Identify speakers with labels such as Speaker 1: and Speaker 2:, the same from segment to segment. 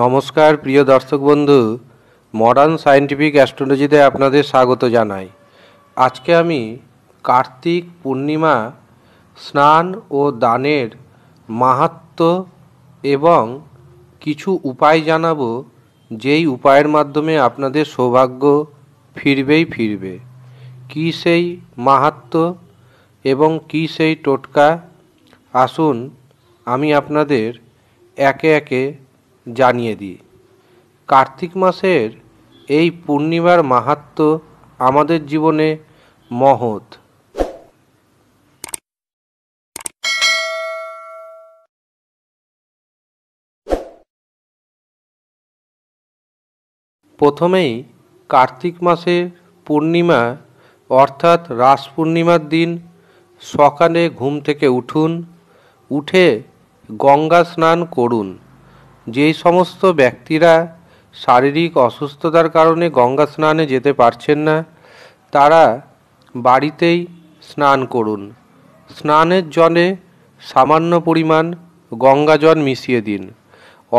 Speaker 1: নমস্কার প্রিয় দর্শক বন্ধু মডার্ন সায়েন্টিফিক অ্যাস্ট্রোলজিতে আপনাদের স্বাগত জানাই আজকে আমি কার্তিক পূর্ণিমা স্নান ও দানের মাহাত্ম এবং কিছু উপায় জানাবো যেই উপায়ের মাধ্যমে আপনাদের সৌভাগ্য ফিরবেই ফিরবে কী সেই মাহাত্ম এবং কী সেই টোটকা আসুন আমি আপনাদের একে একে জানিয়ে দিই কার্তিক মাসের এই পূর্ণিমার মাহাত্ম আমাদের জীবনে মহৎ প্রথমেই কার্তিক মাসে পূর্ণিমা অর্থাৎ রাস পূর্ণিমার দিন সকালে ঘুম থেকে উঠুন উঠে গঙ্গা স্নান করুন যেই সমস্ত ব্যক্তিরা শারীরিক অসুস্থতার কারণে গঙ্গা স্নানে যেতে পারছেন না তারা বাড়িতেই স্নান করুন স্নানের জলে সামান্য পরিমাণ জল মিশিয়ে দিন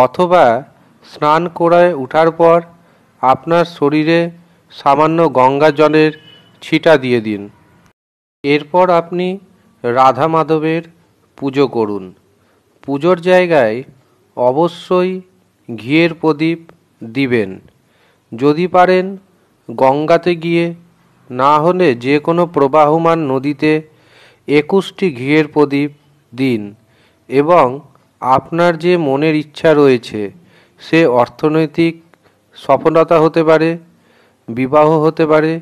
Speaker 1: অথবা স্নান করায় ওঠার পর আপনার শরীরে সামান্য গঙ্গা জলের ছিটা দিয়ে দিন এরপর আপনি রাধা মাধবের পুজো করুন পুজোর জায়গায় অবশ্যই ঘিয়ের প্রদীপ দিবেন যদি পারেন গঙ্গাতে গিয়ে না হলে যে কোনো প্রবাহমান নদীতে একুশটি ঘিয়ের প্রদীপ দিন এবং আপনার যে মনের ইচ্ছা রয়েছে সে অর্থনৈতিক সফলতা হতে পারে বিবাহ হতে পারে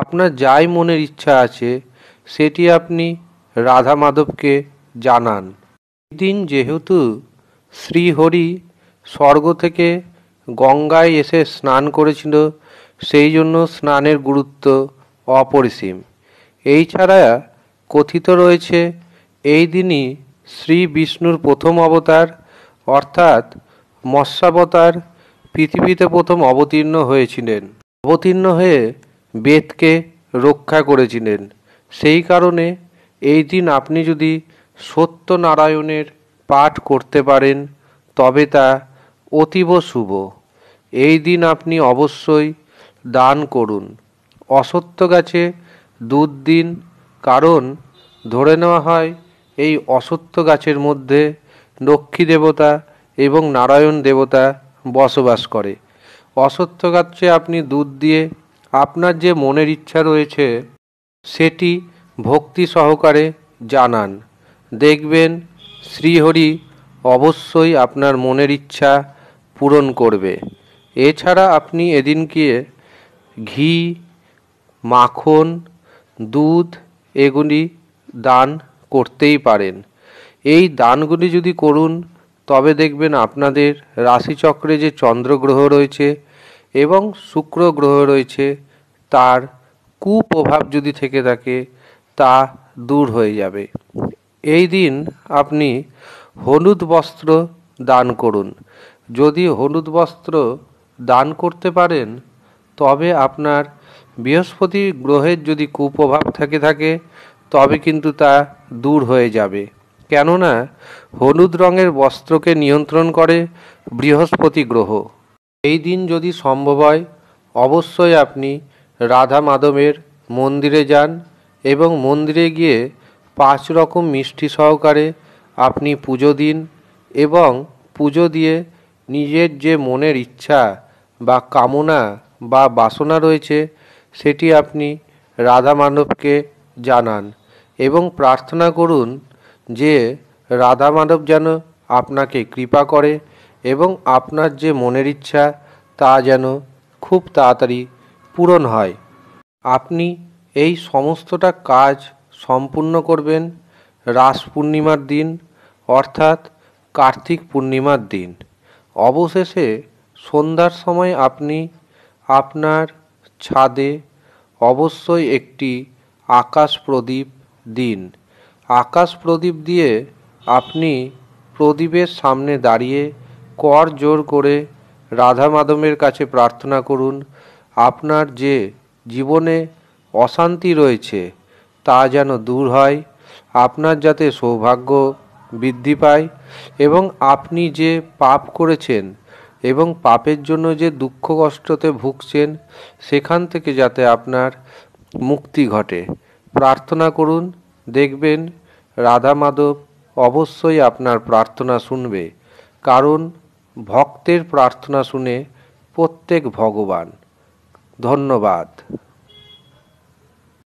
Speaker 1: আপনার যাই মনের ইচ্ছা আছে সেটি আপনি রাধা মাধবকে জানান দিন যেহেতু শ্রীহরি স্বর্গ থেকে গঙ্গায় এসে স্নান করেছিল সেই জন্য স্নানের গুরুত্ব অপরিসীম এই ছাড়া কথিত রয়েছে এই দিনই শ্রী বিষ্ণুর প্রথম অবতার অর্থাৎ মৎস্যাবতার পৃথিবীতে প্রথম অবতীর্ণ হয়েছিলেন অবতীর্ণ হয়ে বেদকে রক্ষা করেছিলেন সেই কারণে এই দিন আপনি যদি সত্যনারায়ণের পাঠ করতে পারেন তবে তা অতীব শুভ এই দিন আপনি অবশ্যই দান করুন অসত্য গাছে দুধ দিন কারণ ধরে নেওয়া হয় এই অসত্য গাছের মধ্যে লক্ষ্মী দেবতা এবং নারায়ণ দেবতা বসবাস করে অসত্য গাছে আপনি দুধ দিয়ে আপনার যে মনের ইচ্ছা রয়েছে সেটি ভক্তি সহকারে জানান দেখবেন শ্রীহরি অবশ্যই আপনার মনের ইচ্ছা পূরণ করবে এছাড়া আপনি এদিনকে ঘি মাখন দুধ এগুলি দান করতেই পারেন এই দানগুলি যদি করুন তবে দেখবেন আপনাদের রাশিচক্রে যে চন্দ্রগ্রহ রয়েছে এবং শুক্র গ্রহ রয়েছে তার কুপ্রভাব যদি থেকে থাকে তা দূর হয়ে যাবে এই দিন আপনি হলুদ বস্ত্র দান করুন যদি হলুদ বস্ত্র দান করতে পারেন তবে আপনার বৃহস্পতি গ্রহের যদি কুপ্রভাব থেকে থাকে তবে কিন্তু তা দূর হয়ে যাবে কেননা হলুদ রঙের বস্ত্রকে নিয়ন্ত্রণ করে বৃহস্পতি গ্রহ এই দিন যদি সম্ভব হয় অবশ্যই আপনি রাধা মাধবের মন্দিরে যান এবং মন্দিরে গিয়ে পাঁচ রকম মিষ্টি সহকারে আপনি পুজো দিন এবং পুজো দিয়ে নিজের যে মনের ইচ্ছা বা কামনা বা বাসনা রয়েছে সেটি আপনি রাধা মানবকে জানান এবং প্রার্থনা করুন যে রাধা মানব যেন আপনাকে কৃপা করে এবং আপনার যে মনের ইচ্ছা তা যেন খুব তাড়াতাড়ি পূরণ হয় আপনি এই সমস্তটা কাজ সম্পূর্ণ করবেন রাস পূর্ণিমার দিন অর্থাৎ কার্তিক পূর্ণিমার দিন অবশেষে সন্ধ্যার সময় আপনি আপনার ছাদে অবশ্যই একটি আকাশ প্রদীপ দিন আকাশ প্রদীপ দিয়ে আপনি প্রদীপের সামনে দাঁড়িয়ে কর জোর করে রাধা মাধবের কাছে প্রার্থনা করুন আপনার যে জীবনে অশান্তি রয়েছে তা যেন দূর হয় আপনার যাতে সৌভাগ্য বৃদ্ধি পায় এবং আপনি যে পাপ করেছেন এবং পাপের জন্য যে দুঃখ কষ্টতে ভুগছেন সেখান থেকে যাতে আপনার মুক্তি ঘটে প্রার্থনা করুন দেখবেন রাধা মাধব অবশ্যই আপনার প্রার্থনা শুনবে কারণ ভক্তের প্রার্থনা শুনে প্রত্যেক ভগবান ধন্যবাদ